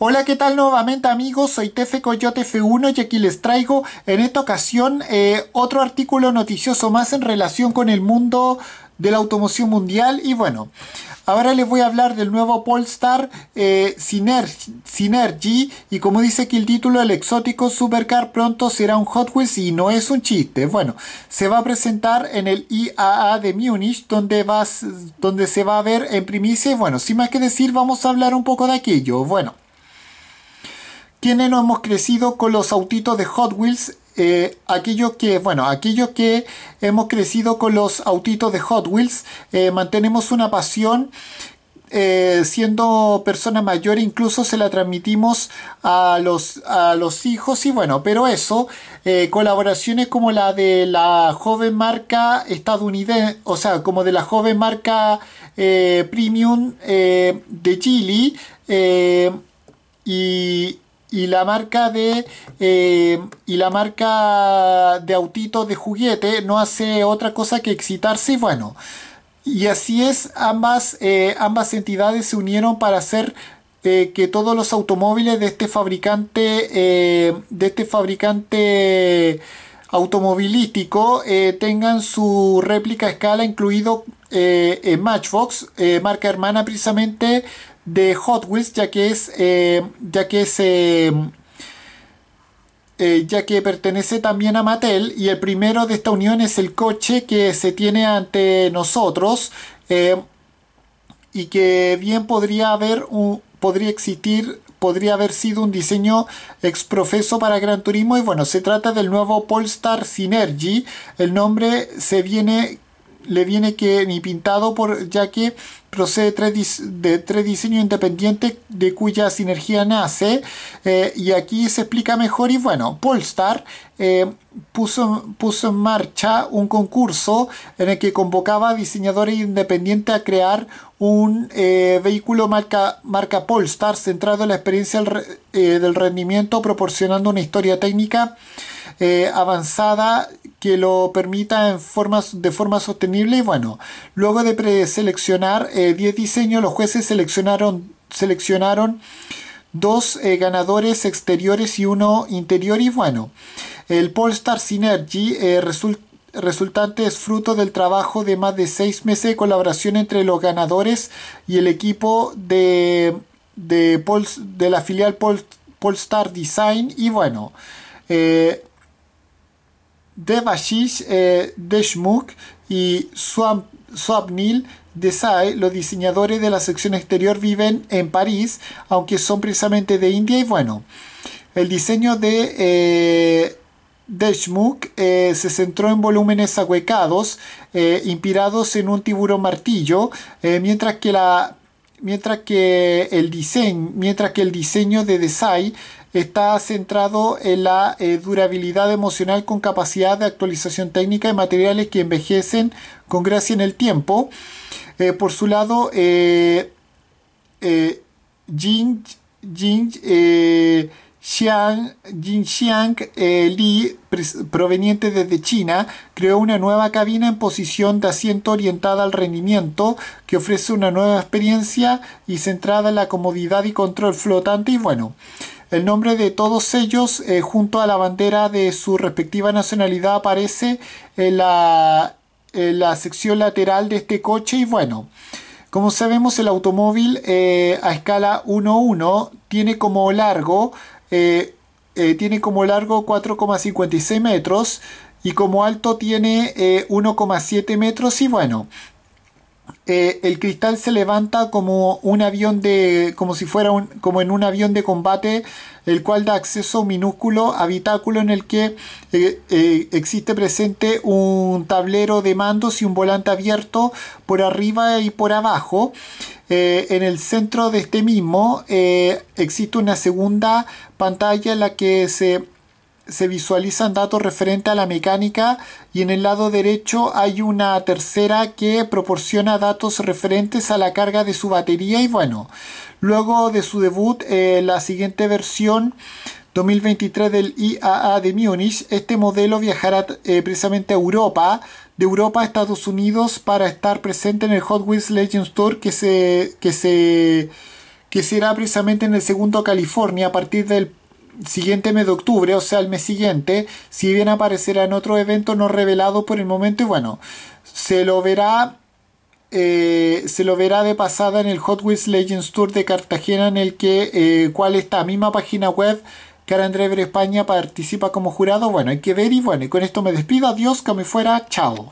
Hola, ¿qué tal nuevamente amigos? Soy Tefe Coyote F1 y aquí les traigo en esta ocasión eh, otro artículo noticioso más en relación con el mundo de la automoción mundial y bueno, ahora les voy a hablar del nuevo Polestar eh, Synergy, y como dice aquí el título, el exótico supercar pronto será un Hot Wheels y no es un chiste. Bueno, se va a presentar en el IAA de Múnich donde, donde se va a ver en primicia y bueno, sin más que decir vamos a hablar un poco de aquello. Bueno. ¿Quiénes no hemos crecido con los autitos de Hot Wheels, eh, aquellos que, bueno, aquellos que hemos crecido con los autitos de Hot Wheels, eh, mantenemos una pasión eh, siendo persona mayor incluso se la transmitimos a los, a los hijos y bueno, pero eso, eh, colaboraciones como la de la joven marca estadounidense, o sea, como de la joven marca premium de Chile y, y la marca de eh, y la marca de autitos de juguete no hace otra cosa que excitarse y bueno y así es ambas eh, ambas entidades se unieron para hacer eh, que todos los automóviles de este fabricante eh, de este fabricante automovilístico tengan su réplica a escala incluido en Matchbox marca hermana precisamente de Hot Wheels, ya que es, eh, ya que es, eh, eh, ya que pertenece también a Mattel y el primero de esta unión es el coche que se tiene ante nosotros y que bien podría haber un, podría existir podría haber sido un diseño exprofeso para Gran Turismo y bueno, se trata del nuevo Polestar Synergy. El nombre se viene le viene que ni pintado por, ya que procede de tres diseños independientes de cuya sinergia nace eh, y aquí se explica mejor y bueno Polestar eh, puso, puso en marcha un concurso en el que convocaba a diseñadores independientes a crear un eh, vehículo marca, marca Polestar centrado en la experiencia del, rendimiento proporcionando una historia técnica avanzada que lo permita de forma sostenible. Y bueno, luego de preseleccionar 10 eh, diseños, los jueces seleccionaron, seleccionaron dos eh, ganadores exteriores y uno interior. Y bueno, el Polestar Synergy eh, resultante es fruto del trabajo de más de seis meses de colaboración entre los ganadores y el equipo de, de, de la filial Polestar Design. Y bueno, Devashish eh, Deshmukh y Swapnil Desai, los diseñadores de la sección exterior, viven en París, aunque son precisamente de India. Y bueno, el diseño de eh, Deshmukh eh, se centró en volúmenes ahuecados, eh, inspirados en un tiburón martillo, mientras que la mientras que el diseño, mientras que el diseño de Desai está centrado en la eh, durabilidad emocional con capacidad de actualización técnica y materiales que envejecen con gracia en el tiempo. Eh, por su lado, eh, Jin... Jin... Xiang, Jinxiang eh, Li, proveniente desde China, creó una nueva cabina en posición de asiento orientada al rendimiento que ofrece una nueva experiencia y centrada en la comodidad y control flotante y bueno. El nombre de todos ellos eh, junto a la bandera de su respectiva nacionalidad aparece en la, sección lateral de este coche y bueno. Como sabemos, el automóvil eh, a escala 1-1 tiene como largo eh, eh, tiene como largo 4,56 metros y como alto tiene 1,7 eh, metros y bueno, eh, el cristal se levanta como un avión de como si fuera un, como en un avión de combate el cual da acceso a un minúsculo habitáculo en el que eh, eh, existe presente un tablero de mandos y un volante abierto por arriba y por abajo en el centro de este mismo existe una segunda pantalla en la que se se visualizan datos referentes a la mecánica y en el lado derecho hay una tercera que proporciona datos referentes a la carga de su batería y bueno, luego de su debut eh, la siguiente versión 2023 del IAA de Munich, este modelo viajará eh, precisamente a Europa, de Europa a Estados Unidos para estar presente en el Hot Wheels Legends Tour que se que se que será precisamente en el segundo California a partir del siguiente mes de octubre, o sea, el mes siguiente, si bien aparecerá en otro evento no revelado por el momento, y bueno, se lo verá. Eh, se lo verá de pasada en el Hot Wheels Legends Tour de Cartagena en el que eh, cual está misma página web andré ver España participa como jurado bueno hay que ver y bueno y con esto me despido adiós que me fuera chao